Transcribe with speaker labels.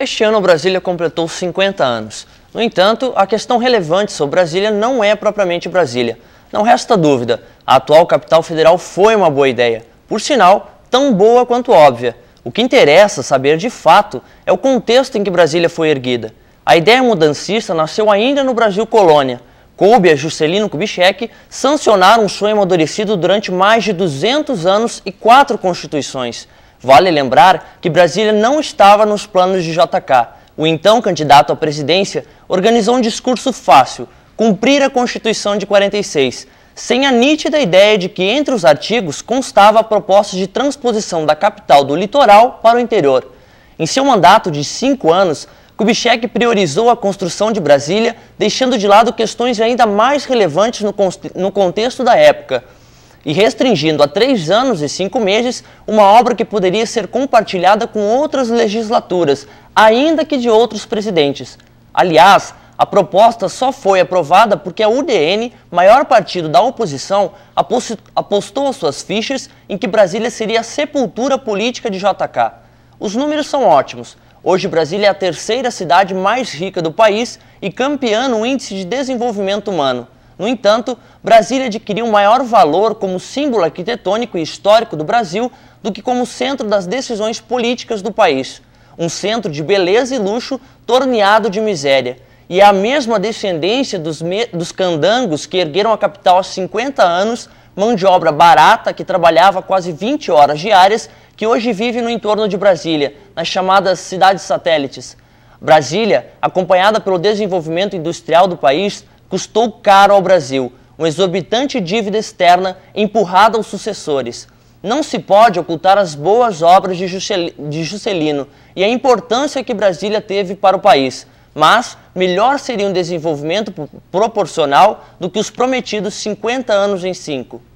Speaker 1: Este ano, Brasília completou 50 anos. No entanto, a questão relevante sobre Brasília não é propriamente Brasília. Não resta dúvida, a atual capital federal foi uma boa ideia. Por sinal, tão boa quanto óbvia. O que interessa saber de fato é o contexto em que Brasília foi erguida. A ideia mudancista nasceu ainda no Brasil colônia, coube a Juscelino Kubitschek sancionar um sonho amadurecido durante mais de 200 anos e quatro constituições. Vale lembrar que Brasília não estava nos planos de JK. O então candidato à presidência organizou um discurso fácil, cumprir a Constituição de 46, sem a nítida ideia de que entre os artigos constava a proposta de transposição da capital do litoral para o interior. Em seu mandato de cinco anos, Kubitschek priorizou a construção de Brasília, deixando de lado questões ainda mais relevantes no, contexto da época e restringindo a três anos e cinco meses uma obra que poderia ser compartilhada com outras legislaturas, ainda que de outros presidentes. Aliás, a proposta só foi aprovada porque a UDN, maior partido da oposição, apostou as suas fichas em que Brasília seria a sepultura política de JK. Os números são ótimos. Hoje, Brasília é a terceira cidade mais rica do país e campeã no Índice de Desenvolvimento Humano. No entanto, Brasília adquiriu maior valor como símbolo arquitetônico e histórico do Brasil do que como centro das decisões políticas do país. Um centro de beleza e luxo torneado de miséria. E é a mesma descendência dos, dos candangos que ergueram a capital há 50 anos mão de obra barata que trabalhava quase 20 horas diárias, que hoje vive no entorno de Brasília, nas chamadas cidades satélites. Brasília, acompanhada pelo desenvolvimento industrial do país, custou caro ao Brasil, uma exorbitante dívida externa empurrada aos sucessores. Não se pode ocultar as boas obras de Juscelino e a importância que Brasília teve para o país mas melhor seria um desenvolvimento proporcional do que os prometidos 50 anos em 5.